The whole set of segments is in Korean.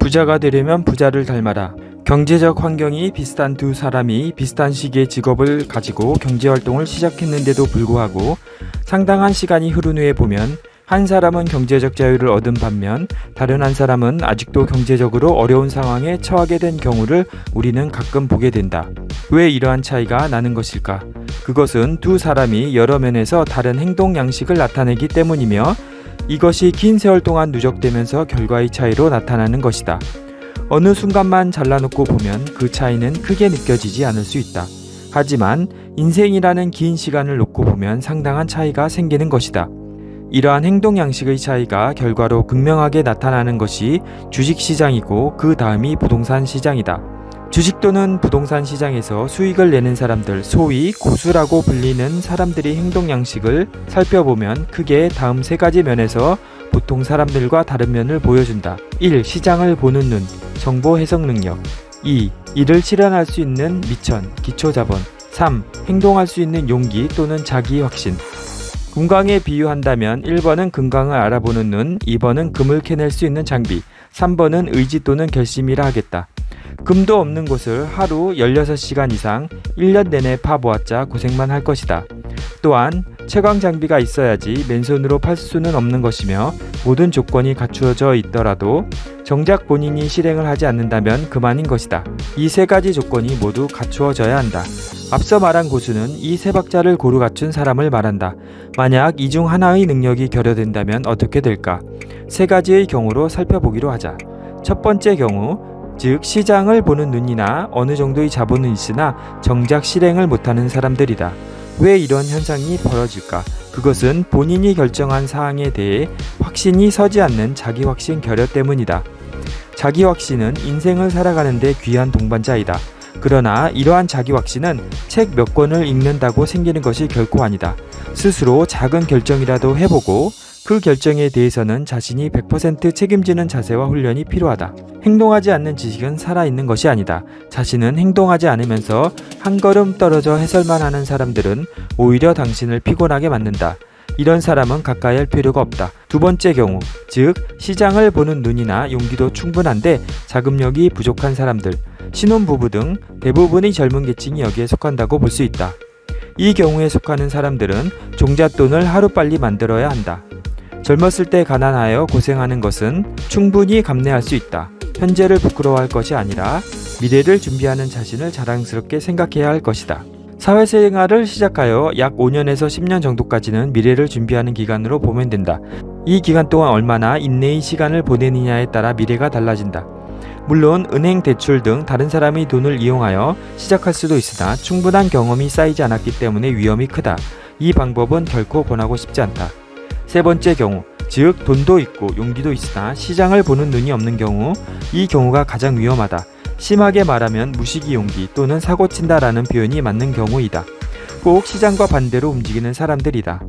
부자가 되려면 부자를 닮아라. 경제적 환경이 비슷한 두 사람이 비슷한 시기에 직업을 가지고 경제활동을 시작했는데도 불구하고 상당한 시간이 흐른 후에 보면 한 사람은 경제적 자유를 얻은 반면 다른 한 사람은 아직도 경제적으로 어려운 상황에 처하게 된 경우를 우리는 가끔 보게 된다. 왜 이러한 차이가 나는 것일까? 그것은 두 사람이 여러 면에서 다른 행동 양식을 나타내기 때문이며 이것이 긴 세월 동안 누적되면서 결과의 차이로 나타나는 것이다. 어느 순간만 잘라놓고 보면 그 차이는 크게 느껴지지 않을 수 있다. 하지만 인생이라는 긴 시간을 놓고 보면 상당한 차이가 생기는 것이다. 이러한 행동 양식의 차이가 결과로 극명하게 나타나는 것이 주식 시장이고 그 다음이 부동산 시장이다. 주식 또는 부동산 시장에서 수익을 내는 사람들, 소위 고수라고 불리는 사람들의 행동 양식을 살펴보면 크게 다음 세 가지 면에서 보통 사람들과 다른 면을 보여준다. 1. 시장을 보는 눈, 정보 해석 능력. 2. 이를 실현할 수 있는 미천, 기초 자본. 3. 행동할 수 있는 용기 또는 자기 확신. 금강에 비유한다면 1번은 금강을 알아보는 눈, 2번은 금을 캐낼 수 있는 장비, 3번은 의지 또는 결심이라 하겠다. 금도 없는 곳을 하루 16시간 이상 1년 내내 파보았자 고생만 할 것이다. 또한 채광 장비가 있어야지 맨손으로 팔 수는 없는 것이며 모든 조건이 갖추어져 있더라도 정작 본인이 실행을 하지 않는다면 그만인 것이다. 이 세 가지 조건이 모두 갖추어져야 한다. 앞서 말한 고수는 이 세 박자를 고루 갖춘 사람을 말한다. 만약 이 중 하나의 능력이 결여된다면 어떻게 될까? 세 가지의 경우로 살펴보기로 하자. 첫 번째 경우 즉 시장을 보는 눈이나 어느 정도의 자본은 있으나 정작 실행을 못하는 사람들이다. 왜 이런 현상이 벌어질까? 그것은 본인이 결정한 사항에 대해 확신이 서지 않는 자기 확신 결여 때문이다. 자기 확신은 인생을 살아가는데 귀한 동반자이다. 그러나 이러한 자기 확신은 책 몇 권을 읽는다고 생기는 것이 결코 아니다. 스스로 작은 결정이라도 해보고 그 결정에 대해서는 자신이 100% 책임지는 자세와 훈련이 필요하다. 행동하지 않는 지식은 살아있는 것이 아니다. 자신은 행동하지 않으면서 한 걸음 떨어져 해설만 하는 사람들은 오히려 당신을 피곤하게 만든다. 이런 사람은 가까이 할 필요가 없다. 두 번째 경우, 즉 시장을 보는 눈이나 용기도 충분한데 자금력이 부족한 사람들, 신혼부부 등 대부분의 젊은 계층이 여기에 속한다고 볼 수 있다. 이 경우에 속하는 사람들은 종잣돈을 하루빨리 만들어야 한다. 젊었을 때 가난하여 고생하는 것은 충분히 감내할 수 있다. 현재를 부끄러워할 것이 아니라 미래를 준비하는 자신을 자랑스럽게 생각해야 할 것이다. 사회생활을 시작하여 약 5년에서 10년 정도까지는 미래를 준비하는 기간으로 보면 된다. 이 기간 동안 얼마나 인내의 시간을 보내느냐에 따라 미래가 달라진다. 물론 은행 대출 등 다른 사람이 돈을 이용하여 시작할 수도 있으나 충분한 경험이 쌓이지 않았기 때문에 위험이 크다. 이 방법은 결코 권하고 싶지 않다. 세 번째 경우, 즉 돈도 있고 용기도 있으나 시장을 보는 눈이 없는 경우, 이 경우가 가장 위험하다. 심하게 말하면 무식이 용기 또는 사고친다라는 표현이 맞는 경우이다. 꼭 시장과 반대로 움직이는 사람들이다.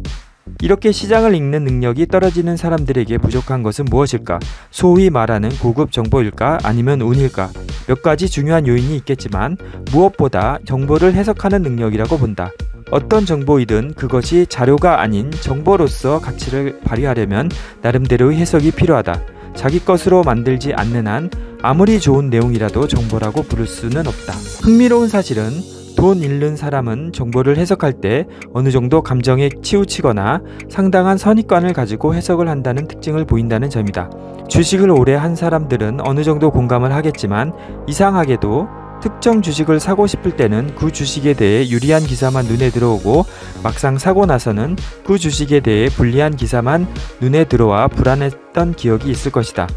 이렇게 시장을 읽는 능력이 떨어지는 사람들에게 부족한 것은 무엇일까? 소위 말하는 고급 정보일까? 아니면 운일까? 몇 가지 중요한 요인이 있겠지만 무엇보다 정보를 해석하는 능력이라고 본다. 어떤 정보이든 그것이 자료가 아닌 정보로서 가치를 발휘하려면 나름대로의 해석이 필요하다. 자기 것으로 만들지 않는 한 아무리 좋은 내용이라도 정보라고 부를 수는 없다. 흥미로운 사실은 돈 잃는 사람은 정보를 해석할 때 어느 정도 감정에 치우치거나 상당한 선입관을 가지고 해석을 한다는 특징을 보인다는 점이다. 주식을 오래 한 사람들은 어느 정도 공감을 하겠지만 이상하게도 특정 주식을 사고 싶을 때는 그 주식에 대해 유리한 기사만 눈에 들어오고 막상 사고 나서는 그 주식에 대해 불리한 기사만 눈에 들어와 불안했던 기억이 있을 것이다.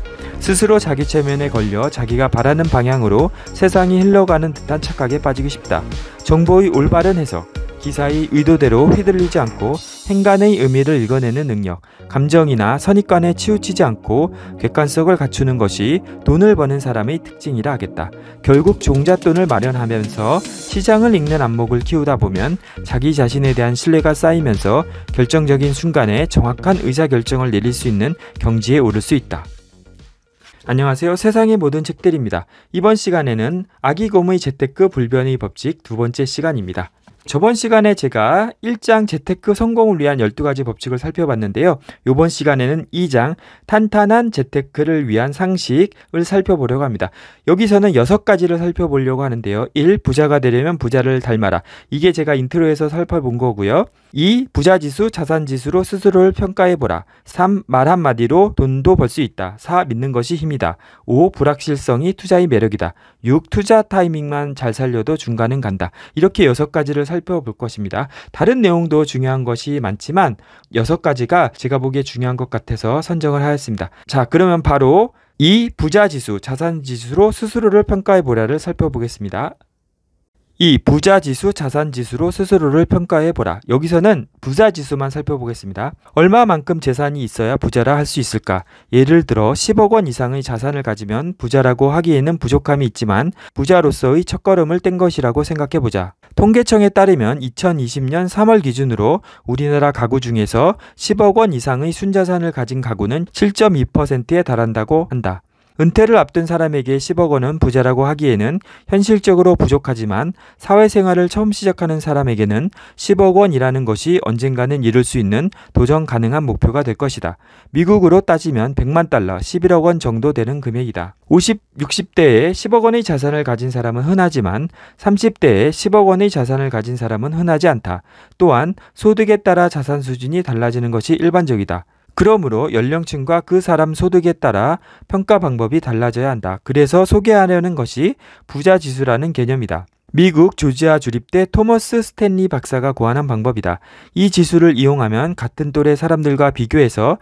스스로 자기 체면에 걸려 자기가 바라는 방향으로 세상이 흘러가는 듯한 착각에 빠지기 쉽다. 정보의 올바른 해석, 기사의 의도대로 휘둘리지 않고 행간의 의미를 읽어내는 능력, 감정이나 선입관에 치우치지 않고 객관성을 갖추는 것이 돈을 버는 사람의 특징이라 하겠다. 결국 종잣돈을 마련하면서 시장을 읽는 안목을 키우다 보면 자기 자신에 대한 신뢰가 쌓이면서 결정적인 순간에 정확한 의사결정을 내릴 수 있는 경지에 오를 수 있다. 안녕하세요. 세상의 모든 책들입니다. 이번 시간에는 아기곰의 재테크 불변의 법칙 두 번째 시간입니다. 저번 시간에 제가 1장 재테크 성공을 위한 12가지 법칙을 살펴봤는데요. 이번 시간에는 2장 탄탄한 재테크를 위한 상식을 살펴보려고 합니다. 여기서는 6가지를 살펴보려고 하는데요. 1. 부자가 되려면 부자를 닮아라. 이게 제가 인트로에서 살펴본 거고요. 2. 부자지수, 자산지수로 스스로를 평가해보라. 3. 말 한마디로 돈도 벌 수 있다. 4. 믿는 것이 힘이다. 5. 불확실성이 투자의 매력이다. 6. 투자 타이밍만 잘 살려도 중간은 간다. 이렇게 6가지를 살펴볼 것입니다. 다른 내용도 중요한 것이 많지만 6가지가 제가 보기에 중요한 것 같아서 선정을 하였습니다. 자 그러면 바로 이 부자지수, 자산지수로 스스로를 평가해보라를 살펴보겠습니다. 이 부자 지수, 자산 지수로 스스로를 평가해 보라. 여기서는 부자 지수만 살펴보겠습니다. 얼마만큼 재산이 있어야 부자라 할 수 있을까? 예를 들어 10억 원 이상의 자산을 가지면 부자라고 하기에는 부족함이 있지만 부자로서의 첫걸음을 뗀 것이라고 생각해 보자. 통계청에 따르면 2020년 3월 기준으로 우리나라 가구 중에서 10억 원 이상의 순자산을 가진 가구는 7.2%에 달한다고 한다. 은퇴를 앞둔 사람에게 10억 원은 부자라고 하기에는 현실적으로 부족하지만 사회생활을 처음 시작하는 사람에게는 10억 원이라는 것이 언젠가는 이룰 수 있는 도전 가능한 목표가 될 것이다. 미국으로 따지면 100만 달러, 11억 원 정도 되는 금액이다. 50, 60대에 10억 원의 자산을 가진 사람은 흔하지만 30대에 10억 원의 자산을 가진 사람은 흔하지 않다. 또한 소득에 따라 자산 수준이 달라지는 것이 일반적이다. 그러므로 연령층과 그 사람 소득에 따라 평가 방법이 달라져야 한다. 그래서 소개하려는 것이 부자 지수라는 개념이다. 미국 조지아 주립대 토머스 스탠리 박사가 고안한 방법이다. 이 지수를 이용하면 같은 또래 사람들과 비교해서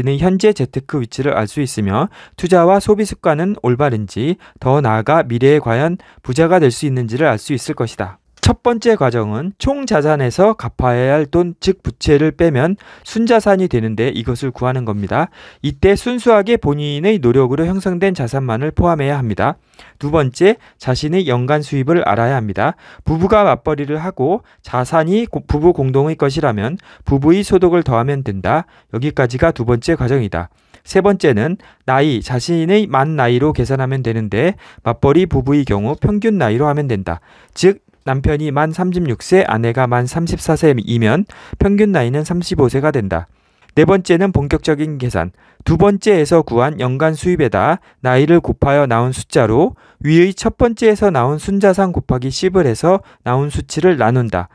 자신의 현재 재테크 위치를 알 수 있으며 투자와 소비 습관은 올바른지 더 나아가 미래에 과연 부자가 될 수 있는지를 알 수 있을 것이다. 첫 번째 과정은 총자산에서 갚아야 할 돈, 즉 부채를 빼면 순자산이 되는데 이것을 구하는 겁니다. 이때 순수하게 본인의 노력으로 형성된 자산만을 포함해야 합니다. 두 번째, 자신의 연간 수입을 알아야 합니다. 부부가 맞벌이를 하고 자산이 부부 공동의 것이라면 부부의 소득을 더하면 된다. 여기까지가 두 번째 과정이다. 세 번째는 나이, 자신의 만 나이로 계산하면 되는데 맞벌이 부부의 경우 평균 나이로 하면 된다. 즉 남편이 만 36세, 아내가 만 34세이면 평균 나이는 35세가 된다. 네 번째는 본격적인 계산. 두 번째에서 구한 연간 수입에다 나이를 곱하여 나온 숫자로 위의 첫 번째에서 나온 순자산 곱하기 10을 해서 나온 수치를 나눈다.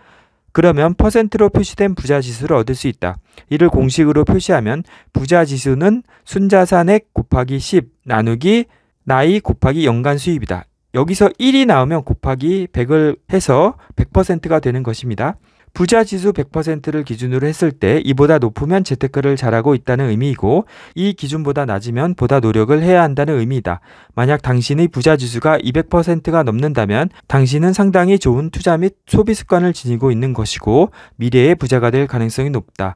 그러면 퍼센트로 표시된 부자 지수를 얻을 수 있다. 이를 공식으로 표시하면 부자 지수는 순자산액 곱하기 10 나누기 나이 곱하기 연간 수입이다. 여기서 1이 나오면 곱하기 100을 해서 100%가 되는 것입니다. 부자 지수 100%를 기준으로 했을 때 이보다 높으면 재테크를 잘하고 있다는 의미이고 이 기준보다 낮으면 보다 노력을 해야 한다는 의미이다. 만약 당신의 부자 지수가 200%가 넘는다면 당신은 상당히 좋은 투자 및 소비 습관을 지니고 있는 것이고 미래에 부자가 될 가능성이 높다.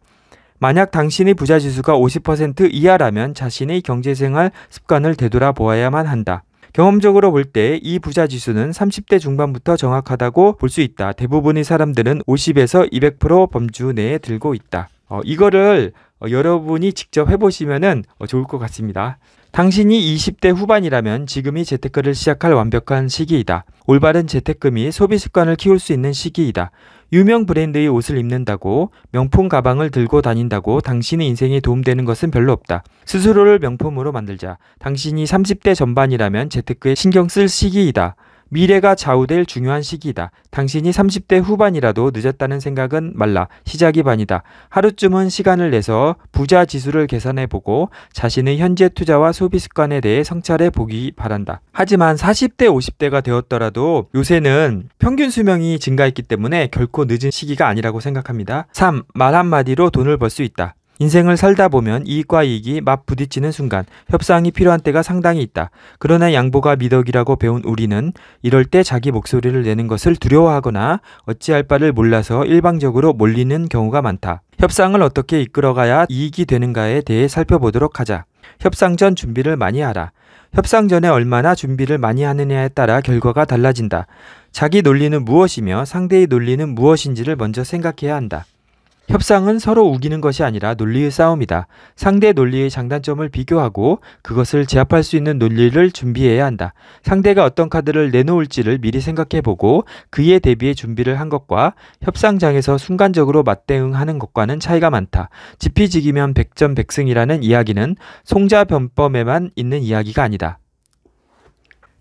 만약 당신의 부자 지수가 50% 이하라면 자신의 경제생활 습관을 되돌아보아야만 한다. 경험적으로 볼 때 이 부자 지수는 30대 중반부터 정확하다고 볼 수 있다. 대부분의 사람들은 50에서 200% 범주 내에 들고 있다. 어, 이거를 어, 여러분이 직접 해보시면 어, 좋을 것 같습니다. 당신이 20대 후반이라면 지금이 재테크를 시작할 완벽한 시기이다. 올바른 재테크및 소비 습관을 키울 수 있는 시기이다. 유명 브랜드의 옷을 입는다고 명품 가방을 들고 다닌다고 당신의 인생에 도움되는 것은 별로 없다. 스스로를 명품으로 만들자. 당신이 30대 전반이라면 재테크에 신경 쓸 시기이다. 미래가 좌우될 중요한 시기이다. 당신이 30대 후반이라도 늦었다는 생각은 말라. 시작이 반이다. 하루쯤은 시간을 내서 부자 지수를 계산해 보고 자신의 현재 투자와 소비 습관에 대해 성찰해 보기 바란다. 하지만 40대, 50대가 되었더라도 요새는 평균 수명이 증가했기 때문에 결코 늦은 시기가 아니라고 생각합니다. 3. 말 한마디로 돈을 벌 수 있다. 인생을 살다 보면 이익과 이익이 맞 부딪히는 순간 협상이 필요한 때가 상당히 있다. 그러나 양보가 미덕이라고 배운 우리는 이럴 때 자기 목소리를 내는 것을 두려워하거나 어찌할 바를 몰라서 일방적으로 몰리는 경우가 많다. 협상을 어떻게 이끌어가야 이익이 되는가에 대해 살펴보도록 하자. 협상 전 준비를 많이 하라. 협상 전에 얼마나 준비를 많이 하느냐에 따라 결과가 달라진다. 자기 논리는 무엇이며 상대의 논리는 무엇인지를 먼저 생각해야 한다. 협상은 서로 우기는 것이 아니라 논리의 싸움이다. 상대 논리의 장단점을 비교하고 그것을 제압할 수 있는 논리를 준비해야 한다. 상대가 어떤 카드를 내놓을지를 미리 생각해보고 그에 대비해 준비를 한 것과 협상장에서 순간적으로 맞대응하는 것과는 차이가 많다. 지피지기면 100점 1 0 0승이라는 이야기는 송자변법에만 있는 이야기가 아니다.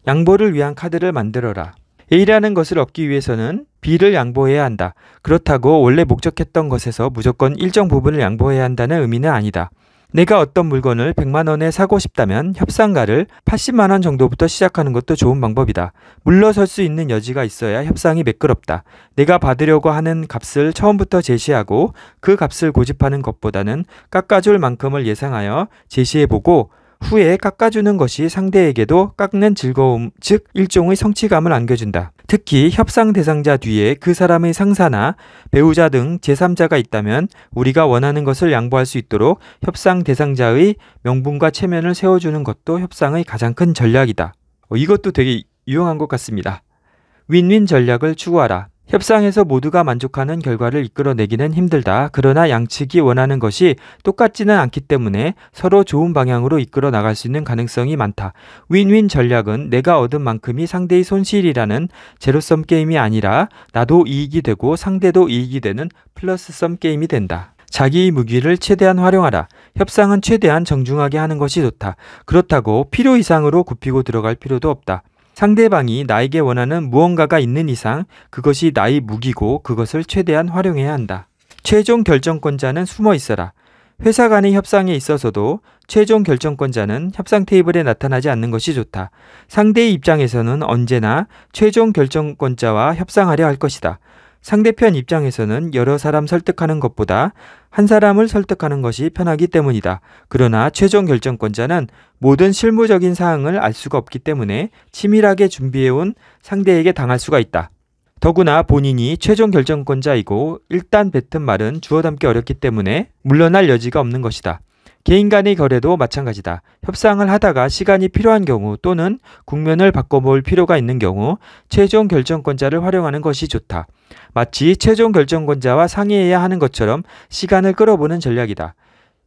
양보를 위한 카드를 만들어라. A라는 것을 얻기 위해서는 B를 양보해야 한다. 그렇다고 원래 목적했던 것에서 무조건 일정 부분을 양보해야 한다는 의미는 아니다. 내가 어떤 물건을 100만원에 사고 싶다면 협상가를 80만원 정도부터 시작하는 것도 좋은 방법이다. 물러설 수 있는 여지가 있어야 협상이 매끄럽다. 내가 받으려고 하는 값을 처음부터 제시하고 그 값을 고집하는 것보다는 깎아줄 만큼을 예상하여 제시해보고 후에 깎아주는 것이 상대에게도 깎는 즐거움, 즉 일종의 성취감을 안겨준다. 특히 협상 대상자 뒤에 그 사람의 상사나 배우자 등 제3자가 있다면 우리가 원하는 것을 양보할 수 있도록 협상 대상자의 명분과 체면을 세워주는 것도 협상의 가장 큰 전략이다. 어, 이것도 되게 유용한 것 같습니다. 윈윈 전략을 추구하라. 협상에서 모두가 만족하는 결과를 이끌어내기는 힘들다. 그러나 양측이 원하는 것이 똑같지는 않기 때문에 서로 좋은 방향으로 이끌어 나갈 수 있는 가능성이 많다. 윈윈 전략은 내가 얻은 만큼이 상대의 손실이라는 제로섬 게임이 아니라 나도 이익이 되고 상대도 이익이 되는 플러스섬 게임이 된다. 자기의 무기를 최대한 활용하라. 협상은 최대한 정중하게 하는 것이 좋다. 그렇다고 필요 이상으로 굽히고 들어갈 필요도 없다. 상대방이 나에게 원하는 무언가가 있는 이상 그것이 나의 무기고 그것을 최대한 활용해야 한다. 최종 결정권자는 숨어 있어라. 회사 간의 협상에 있어서도 최종 결정권자는 협상 테이블에 나타나지 않는 것이 좋다. 상대의 입장에서는 언제나 최종 결정권자와 협상하려 할 것이다. 상대편 입장에서는 여러 사람 설득하는 것보다 한 사람을 설득하는 것이 편하기 때문이다. 그러나 최종 결정권자는 모든 실무적인 사항을 알 수가 없기 때문에 치밀하게 준비해온 상대에게 당할 수가 있다. 더구나 본인이 최종 결정권자이고 일단 뱉은 말은 주워 담기 어렵기 때문에 물러날 여지가 없는 것이다. 개인 간의 거래도 마찬가지다. 협상을 하다가 시간이 필요한 경우 또는 국면을 바꿔볼 필요가 있는 경우 최종 결정권자를 활용하는 것이 좋다. 마치 최종 결정권자와 상의해야 하는 것처럼 시간을 끌어보는 전략이다.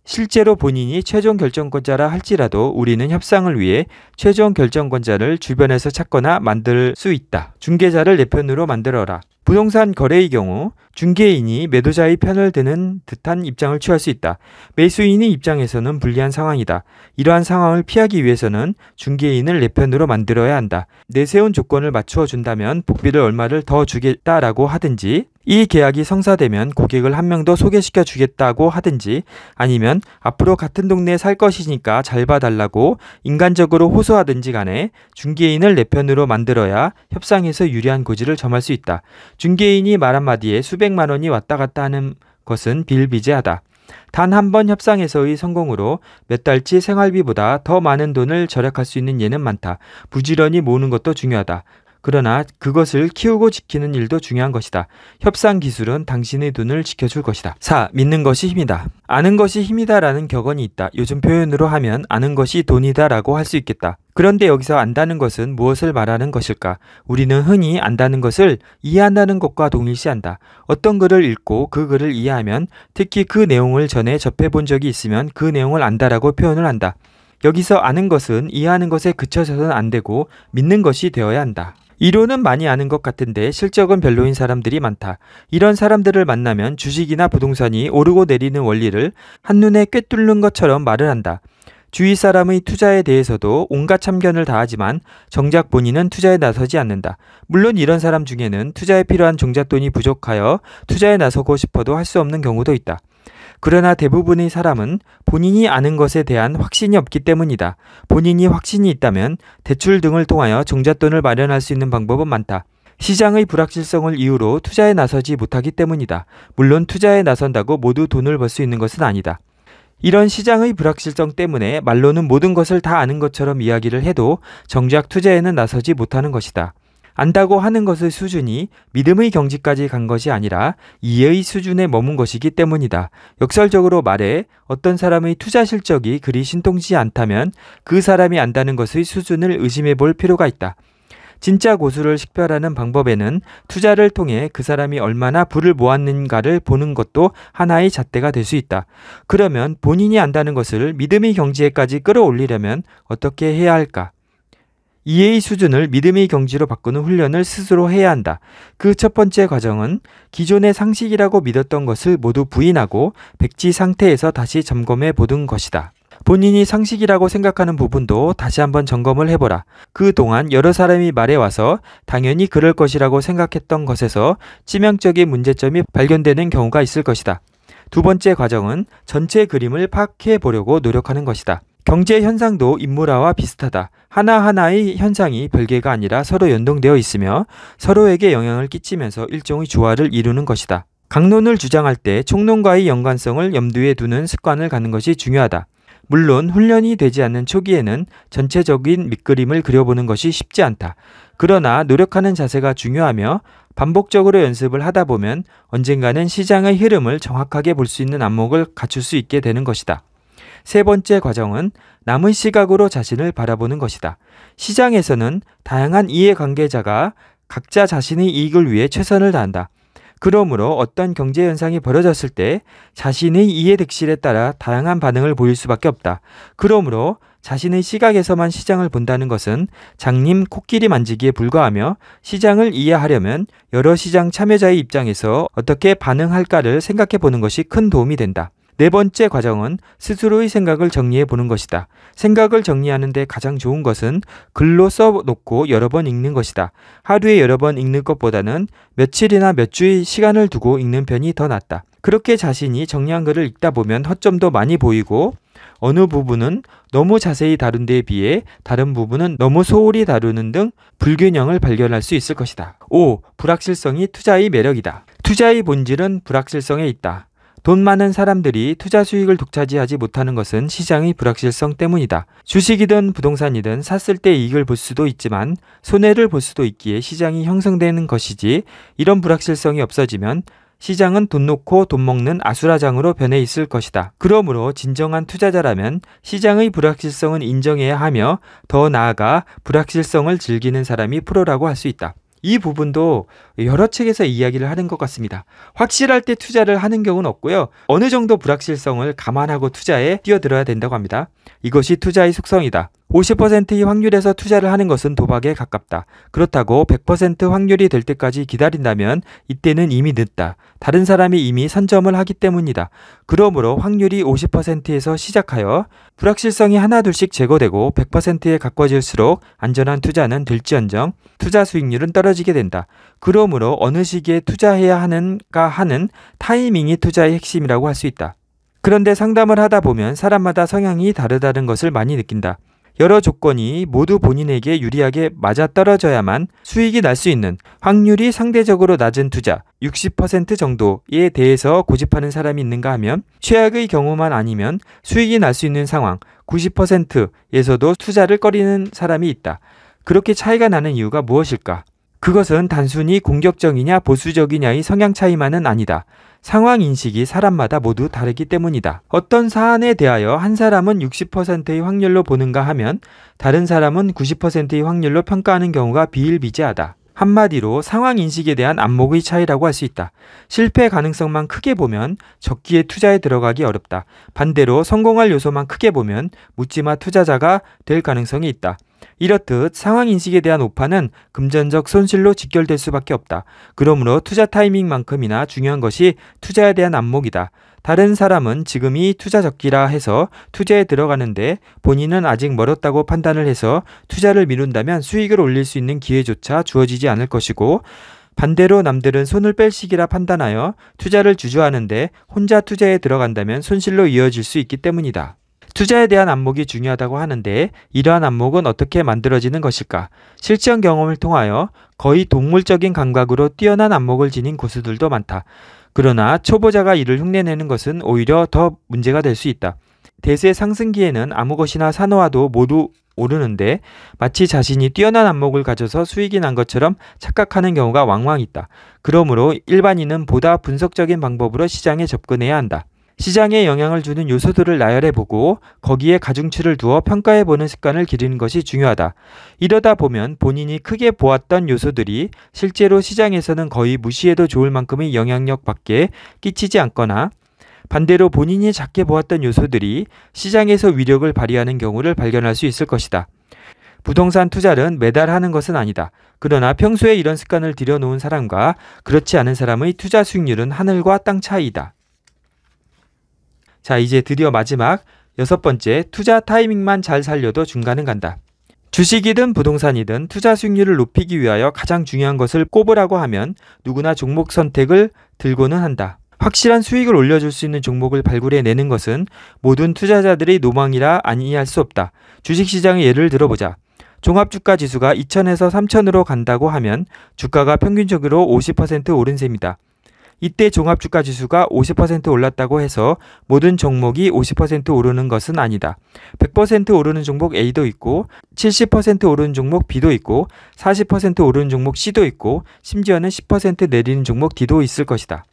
실제로 본인이 최종 결정권자라 할지라도 우리는 협상을 위해 최종 결정권자를 주변에서 찾거나 만들 수 있다. 중개자를 내 편으로 만들어라. 부동산 거래의 경우 중개인이 매도자의 편을 드는 듯한 입장을 취할 수 있다. 매수인의 입장에서는 불리한 상황이다. 이러한 상황을 피하기 위해서는 중개인을 내 편으로 만들어야 한다. 내세운 조건을 맞추어 준다면 복비를 얼마를 더 주겠다라고 하든지 이 계약이 성사되면 고객을 한 명 더 소개시켜 주겠다고 하든지 아니면 앞으로 같은 동네에 살 것이니까 잘 봐달라고 인간적으로 호소하든지 간에 중개인을 내 편으로 만들어야 협상에서 유리한 고지를 점할 수 있다. 중개인이 말 한마디에 수백만 원이 왔다 갔다 하는 것은 비일비재하다. 단 한 번 협상에서의 성공으로 몇 달치 생활비보다 더 많은 돈을 절약할 수 있는 예는 많다. 부지런히 모으는 것도 중요하다. 그러나 그것을 키우고 지키는 일도 중요한 것이다. 협상 기술은 당신의 눈을 지켜줄 것이다. 4. 믿는 것이 힘이다. 아는 것이 힘이다라는 격언이 있다. 요즘 표현으로 하면 아는 것이 돈이다라고 할 수 있겠다. 그런데 여기서 안다는 것은 무엇을 말하는 것일까? 우리는 흔히 안다는 것을 이해한다는 것과 동일시한다. 어떤 글을 읽고 그 글을 이해하면 특히 그 내용을 전에 접해본 적이 있으면 그 내용을 안다라고 표현을 한다. 여기서 아는 것은 이해하는 것에 그쳐서는 안 되고 믿는 것이 되어야 한다. 이론은 많이 아는 것 같은데 실적은 별로인 사람들이 많다. 이런 사람들을 만나면 주식이나 부동산이 오르고 내리는 원리를 한눈에 꿰뚫는 것처럼 말을 한다. 주위 사람의 투자에 대해서도 온갖 참견을 다하지만 정작 본인은 투자에 나서지 않는다. 물론 이런 사람 중에는 투자에 필요한 종잣돈이 부족하여 투자에 나서고 싶어도 할 수 없는 경우도 있다. 그러나 대부분의 사람은 본인이 아는 것에 대한 확신이 없기 때문이다. 본인이 확신이 있다면 대출 등을 통하여 종잣돈을 마련할 수 있는 방법은 많다. 시장의 불확실성을 이유로 투자에 나서지 못하기 때문이다. 물론 투자에 나선다고 모두 돈을 벌 수 있는 것은 아니다. 이런 시장의 불확실성 때문에 말로는 모든 것을 다 아는 것처럼 이야기를 해도 정작 투자에는 나서지 못하는 것이다. 안다고 하는 것의 수준이 믿음의 경지까지 간 것이 아니라 이해의 수준에 머문 것이기 때문이다. 역설적으로 말해 어떤 사람의 투자 실적이 그리 신통치 않다면 그 사람이 안다는 것의 수준을 의심해 볼 필요가 있다. 진짜 고수를 식별하는 방법에는 투자를 통해 그 사람이 얼마나 부를 모았는가를 보는 것도 하나의 잣대가 될 수 있다. 그러면 본인이 안다는 것을 믿음의 경지에까지 끌어올리려면 어떻게 해야 할까? EA 수준을 믿음의 경지로 바꾸는 훈련을 스스로 해야 한다. 그 첫 번째 과정은 기존의 상식이라고 믿었던 것을 모두 부인하고 백지 상태에서 다시 점검해 보는 것이다. 본인이 상식이라고 생각하는 부분도 다시 한번 점검을 해보라. 그 동안 여러 사람이 말해와서 당연히 그럴 것이라고 생각했던 것에서 치명적인 문제점이 발견되는 경우가 있을 것이다. 두 번째 과정은 전체 그림을 파악해 보려고 노력하는 것이다. 경제 현상도 인물화와 비슷하다. 하나하나의 현상이 별개가 아니라 서로 연동되어 있으며 서로에게 영향을 끼치면서 일종의 조화를 이루는 것이다. 강론을 주장할 때 총론과의 연관성을 염두에 두는 습관을 갖는 것이 중요하다. 물론 훈련이 되지 않는 초기에는 전체적인 밑그림을 그려보는 것이 쉽지 않다. 그러나 노력하는 자세가 중요하며 반복적으로 연습을 하다 보면 언젠가는 시장의 흐름을 정확하게 볼 수 있는 안목을 갖출 수 있게 되는 것이다. 세 번째 과정은 남은 시각으로 자신을 바라보는 것이다. 시장에서는 다양한 이해관계자가 각자 자신의 이익을 위해 최선을 다한다. 그러므로 어떤 경제 현상이 벌어졌을 때 자신의 이해득실에 따라 다양한 반응을 보일 수밖에 없다. 그러므로 자신의 시각에서만 시장을 본다는 것은 장님 코끼리 만지기에 불과하며 시장을 이해하려면 여러 시장 참여자의 입장에서 어떻게 반응할까를 생각해 보는 것이 큰 도움이 된다. 네 번째 과정은 스스로의 생각을 정리해 보는 것이다. 생각을 정리하는데 가장 좋은 것은 글로 써놓고 여러 번 읽는 것이다. 하루에 여러 번 읽는 것보다는 며칠이나 몇 주의 시간을 두고 읽는 편이 더 낫다. 그렇게 자신이 정리한 글을 읽다 보면 허점도 많이 보이고 어느 부분은 너무 자세히 다룬 데에 비해 다른 부분은 너무 소홀히 다루는 등 불균형을 발견할 수 있을 것이다. 5. 불확실성이 투자의 매력이다. 투자의 본질은 불확실성에 있다. 돈 많은 사람들이 투자 수익을 독차지하지 못하는 것은 시장의 불확실성 때문이다. 주식이든 부동산이든 샀을 때 이익을 볼 수도 있지만 손해를 볼 수도 있기에 시장이 형성되는 것이지 이런 불확실성이 없어지면 시장은 돈 놓고 돈 먹는 아수라장으로 변해 있을 것이다. 그러므로 진정한 투자자라면 시장의 불확실성은 인정해야 하며 더 나아가 불확실성을 즐기는 사람이 프로라고 할 수 있다. 이 부분도 여러 책에서 이야기를 하는 것 같습니다. 확실할 때 투자를 하는 경우는 없고요. 어느 정도 불확실성을 감안하고 투자에 뛰어들어야 된다고 합니다. 이것이 투자의 속성이다. 50%의 확률에서 투자를 하는 것은 도박에 가깝다. 그렇다고 100% 확률이 될 때까지 기다린다면 이때는 이미 늦다. 다른 사람이 이미 선점을 하기 때문이다. 그러므로 확률이 50%에서 시작하여 불확실성이 하나둘씩 제거되고 100%에 가까워질수록 안전한 투자는 될지언정 투자 수익률은 떨어지게 된다. 그러므로 어느 시기에 투자해야 하는가 하는 타이밍이 투자의 핵심이라고 할 수 있다. 그런데 상담을 하다 보면 사람마다 성향이 다르다는 것을 많이 느낀다. 여러 조건이 모두 본인에게 유리하게 맞아떨어져야만 수익이 날 수 있는 확률이 상대적으로 낮은 투자 60% 정도에 대해서 고집하는 사람이 있는가 하면 최악의 경우만 아니면 수익이 날 수 있는 상황 90%에서도 투자를 꺼리는 사람이 있다. 그렇게 차이가 나는 이유가 무엇일까? 그것은 단순히 공격적이냐 보수적이냐의 성향 차이만은 아니다. 상황 인식이 사람마다 모두 다르기 때문이다. 어떤 사안에 대하여 한 사람은 60%의 확률로 보는가 하면 다른 사람은 90%의 확률로 평가하는 경우가 비일비재하다. 한마디로 상황 인식에 대한 안목의 차이라고 할 수 있다. 실패 가능성만 크게 보면 적기에 투자에 들어가기 어렵다. 반대로 성공할 요소만 크게 보면 묻지마 투자자가 될 가능성이 있다. 이렇듯 상황 인식에 대한 오판은 금전적 손실로 직결될 수밖에 없다. 그러므로 투자 타이밍만큼이나 중요한 것이 투자에 대한 안목이다. 다른 사람은 지금이 투자 적기라 해서 투자에 들어가는데 본인은 아직 멀었다고 판단을 해서 투자를 미룬다면 수익을 올릴 수 있는 기회조차 주어지지 않을 것이고 반대로 남들은 손을 뺄 시기라 판단하여 투자를 주저하는데 혼자 투자에 들어간다면 손실로 이어질 수 있기 때문이다. 투자에 대한 안목이 중요하다고 하는데 이러한 안목은 어떻게 만들어지는 것일까? 실전 경험을 통하여 거의 동물적인 감각으로 뛰어난 안목을 지닌 고수들도 많다. 그러나 초보자가 이를 흉내내는 것은 오히려 더 문제가 될 수 있다. 대세 상승기에는 아무 것이나 사놓아도 모두 오르는데 마치 자신이 뛰어난 안목을 가져서 수익이 난 것처럼 착각하는 경우가 왕왕 있다. 그러므로 일반인은 보다 분석적인 방법으로 시장에 접근해야 한다. 시장에 영향을 주는 요소들을 나열해보고 거기에 가중치를 두어 평가해보는 습관을 기르는 것이 중요하다. 이러다 보면 본인이 크게 보았던 요소들이 실제로 시장에서는 거의 무시해도 좋을 만큼의 영향력 밖에 끼치지 않거나 반대로 본인이 작게 보았던 요소들이 시장에서 위력을 발휘하는 경우를 발견할 수 있을 것이다. 부동산 투자는 매달 하는 것은 아니다. 그러나 평소에 이런 습관을 들여놓은 사람과 그렇지 않은 사람의 투자 수익률은 하늘과 땅 차이다. 자, 이제 드디어 마지막 여섯 번째 투자 타이밍만 잘 살려도 중간은 간다. 주식이든 부동산이든 투자 수익률을 높이기 위하여 가장 중요한 것을 꼽으라고 하면 누구나 종목 선택을 들고는 한다. 확실한 수익을 올려줄 수 있는 종목을 발굴해내는 것은 모든 투자자들의 노망이라 아니할 수 없다. 주식시장의 예를 들어보자. 종합주가 지수가 2천에서 3천으로 간다고 하면 주가가 평균적으로 50% 오른 셈이다. 이때 종합주가 지수가 50% 올랐다고 해서 모든 종목이 50% 오르는 것은 아니다. 100% 오르는 종목 A도 있고 70% 오르는 종목 B도 있고 40% 오르는 종목 C도 있고 심지어는 10% 내리는 종목 D도 있을 것이다.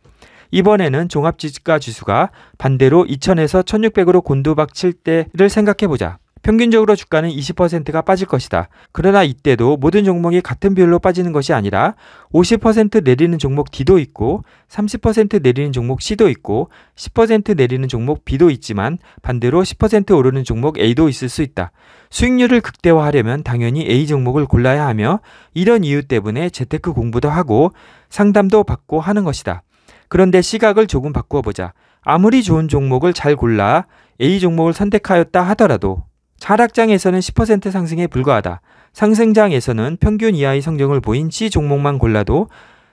이번에는 종합지가 지수가 반대로 2000에서 1600으로 곤두박칠 때를 생각해보자. 평균적으로 주가는 20%가 빠질 것이다. 그러나 이때도 모든 종목이 같은 비율로 빠지는 것이 아니라 50% 내리는 종목 D도 있고 30% 내리는 종목 C도 있고 10% 내리는 종목 B도 있지만 반대로 10% 오르는 종목 A도 있을 수 있다. 수익률을 극대화하려면 당연히 A 종목을 골라야 하며 이런 이유 때문에 재테크 공부도 하고 상담도 받고 하는 것이다. 그런데 시각을 조금 바꾸어 보자. 아무리 좋은 종목을 잘 골라 A 종목을 선택하였다 하더라도 하락장에서는 10% 상승에 불과하다. 상승장에서는 평균 이하의 성적을 보인 C 종목만 골라도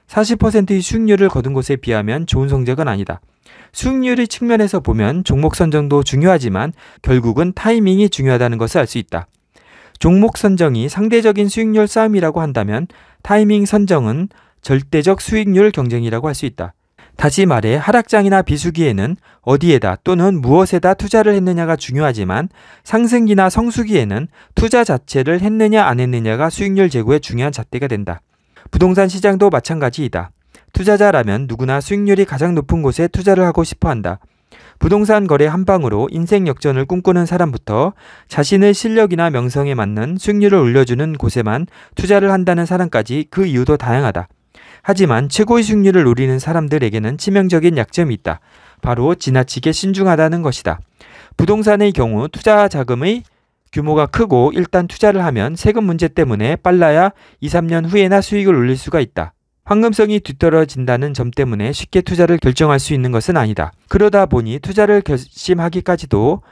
40%의 수익률을 거둔 것에 비하면 좋은 성적은 아니다. 수익률의 측면에서 보면 종목 선정도 중요하지만 결국은 타이밍이 중요하다는 것을 알 수 있다. 종목 선정이 상대적인 수익률 싸움이라고 한다면 타이밍 선정은 절대적 수익률 경쟁이라고 할 수 있다. 다시 말해 하락장이나 비수기에는 어디에다 또는 무엇에다 투자를 했느냐가 중요하지만 상승기나 성수기에는 투자 자체를 했느냐 안 했느냐가 수익률 제고의 중요한 잣대가 된다. 부동산 시장도 마찬가지이다. 투자자라면 누구나 수익률이 가장 높은 곳에 투자를 하고 싶어 한다. 부동산 거래 한 방으로 인생 역전을 꿈꾸는 사람부터 자신의 실력이나 명성에 맞는 수익률을 올려주는 곳에만 투자를 한다는 사람까지 그 이유도 다양하다. 하지만 최고의 승률을 노리는 사람들에게는 치명적인 약점이 있다. 바로 지나치게 신중하다는 것이다. 부동산의 경우 투자 자금의 규모가 크고 일단 투자를 하면 세금 문제 때문에 빨라야 2, 3년 후에나 수익을 올릴 수가 있다. 황금성이 뒤떨어진다는 점 때문에 쉽게 투자를 결정할 수 있는 것은 아니다. 그러다 보니 투자를 결심하기까지도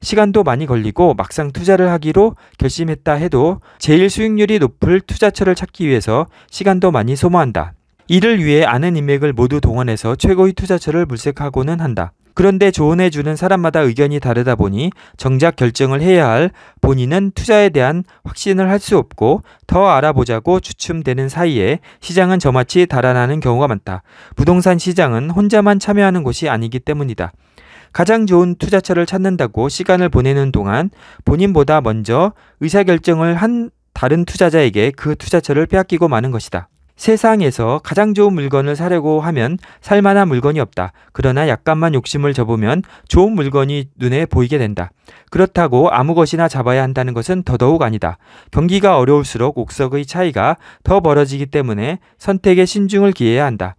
시간도 많이 걸리고 막상 투자를 하기로 결심했다 해도 제일 수익률이 높을 투자처를 찾기 위해서 시간도 많이 소모한다. 이를 위해 아는 인맥을 모두 동원해서 최고의 투자처를 물색하고는 한다. 그런데 조언해주는 사람마다 의견이 다르다 보니 정작 결정을 해야 할 본인은 투자에 대한 확신을 할 수 없고 더 알아보자고 주춤되는 사이에 시장은 저마치 달아나는 경우가 많다. 부동산 시장은 혼자만 참여하는 곳이 아니기 때문이다. 가장 좋은 투자처를 찾는다고 시간을 보내는 동안 본인보다 먼저 의사결정을 한 다른 투자자에게 그 투자처를 빼앗기고 마는 것이다. 세상에서 가장 좋은 물건을 사려고 하면 살만한 물건이 없다. 그러나 약간만 욕심을 접으면 좋은 물건이 눈에 보이게 된다. 그렇다고 아무 것이나 잡아야 한다는 것은 더더욱 아니다. 경기가 어려울수록 옥석의 차이가 더 벌어지기 때문에 선택에 신중을 기해야 한다.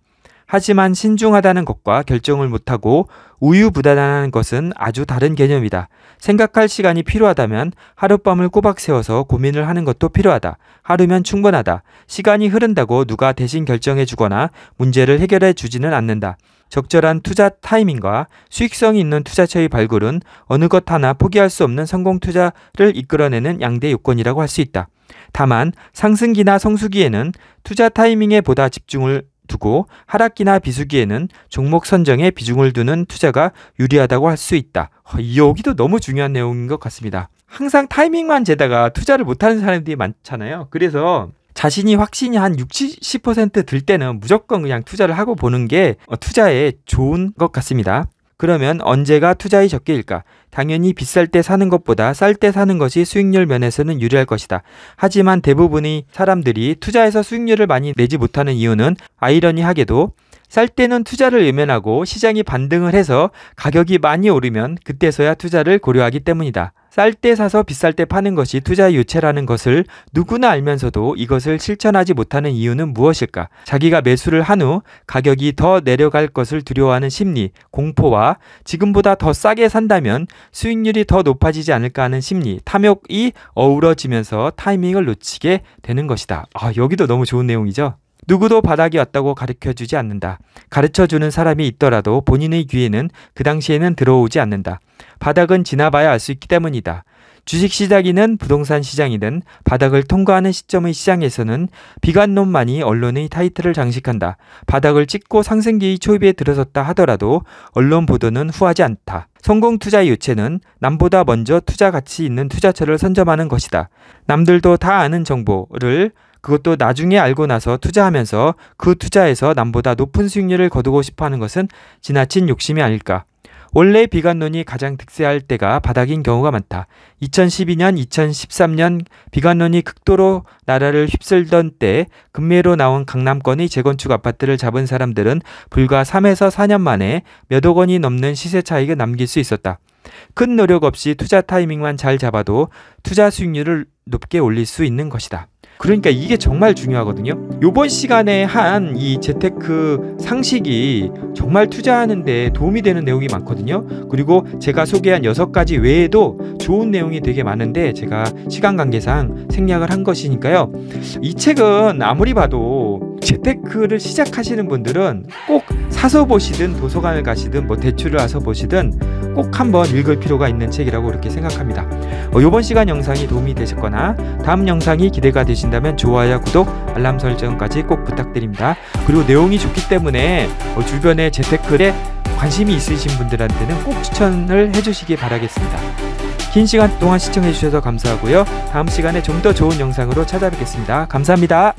하지만 신중하다는 것과 결정을 못하고 우유부단한 것은 아주 다른 개념이다. 생각할 시간이 필요하다면 하룻밤을 꼬박 세워서 고민을 하는 것도 필요하다. 하루면 충분하다. 시간이 흐른다고 누가 대신 결정해 주거나 문제를 해결해 주지는 않는다. 적절한 투자 타이밍과 수익성이 있는 투자처의 발굴은 어느 것 하나 포기할 수 없는 성공 투자를 이끌어내는 양대 요건이라고 할 수 있다. 다만 상승기나 성수기에는 투자 타이밍에 보다 집중을 두고 하락기나 비수기에는 종목 선정에 비중을 두는 투자가 유리하다고 할 수 있다. 여기도 너무 중요한 내용인 것 같습니다. 항상 타이밍만 재다가 투자를 못하는 사람들이 많잖아요. 그래서 자신이 확신이 한 60, 70%들 때는 무조건 그냥 투자를 하고 보는 게 어, 투자에 좋은 것 같습니다. 그러면 언제가 투자의 적기일까? 당연히 비쌀 때 사는 것보다 쌀 때 사는 것이 수익률 면에서는 유리할 것이다. 하지만 대부분의 사람들이 투자에서 수익률을 많이 내지 못하는 이유는 아이러니하게도 쌀 때는 투자를 외면하고 시장이 반등을 해서 가격이 많이 오르면 그때서야 투자를 고려하기 때문이다. 쌀때 사서 비쌀 때 파는 것이 투자 유체라는 것을 누구나 알면서도 이것을 실천하지 못하는 이유는 무엇일까? 자기가 매수를 한 후 가격이 더 내려갈 것을 두려워하는 심리, 공포와 지금보다 더 싸게 산다면 수익률이 더 높아지지 않을까 하는 심리, 탐욕이 어우러지면서 타이밍을 놓치게 되는 것이다. 아, 여기도 너무 좋은 내용이죠. 누구도 바닥이 왔다고 가르쳐 주지 않는다. 가르쳐 주는 사람이 있더라도 본인의 귀에는 그 당시에는 들어오지 않는다. 바닥은 지나봐야 알 수 있기 때문이다. 주식 시장이든 부동산 시장이든 바닥을 통과하는 시점의 시장에서는 비관론만이 언론의 타이틀을 장식한다. 바닥을 찍고 상승기의 초입에 들어섰다 하더라도 언론 보도는 후하지 않다. 성공 투자의 요체는 남보다 먼저 투자 가치 있는 투자처를 선점하는 것이다. 남들도 다 아는 정보를 그것도 나중에 알고 나서 투자하면서 그 투자에서 남보다 높은 수익률을 거두고 싶어 하는 것은 지나친 욕심이 아닐까. 원래 비관론이 가장 득세할 때가 바닥인 경우가 많다. 2012년, 2013년 비관론이 극도로 나라를 휩쓸던 때 금매로 나온 강남권의 재건축 아파트를 잡은 사람들은 불과 3에서 4년 만에 몇억 원이 넘는 시세 차익을 남길 수 있었다. 큰 노력 없이 투자 타이밍만 잘 잡아도 투자 수익률을 높게 올릴 수 있는 것이다. 그러니까 이게 정말 중요하거든요. 요번 시간에 한 이 재테크 상식이 정말 투자하는데 도움이 되는 내용이 많거든요. 그리고 제가 소개한 6가지 외에도 좋은 내용이 되게 많은데 제가 시간 관계상 생략을 한 것이니까요. 이 책은 아무리 봐도 재테크를 시작하시는 분들은 꼭 사서 보시든 도서관을 가시든 뭐 대출을 와서 보시든 꼭 한번 읽을 필요가 있는 책이라고 그렇게 생각합니다. 어, 이번 시간 영상이 도움이 되셨거나 다음 영상이 기대가 되신다면 좋아요, 구독, 알람 설정까지 꼭 부탁드립니다. 그리고 내용이 좋기 때문에 어, 주변에 재테크에 관심이 있으신 분들한테는 꼭 추천을 해주시기 바라겠습니다. 긴 시간 동안 시청해주셔서 감사하고요. 다음 시간에 좀 더 좋은 영상으로 찾아뵙겠습니다. 감사합니다.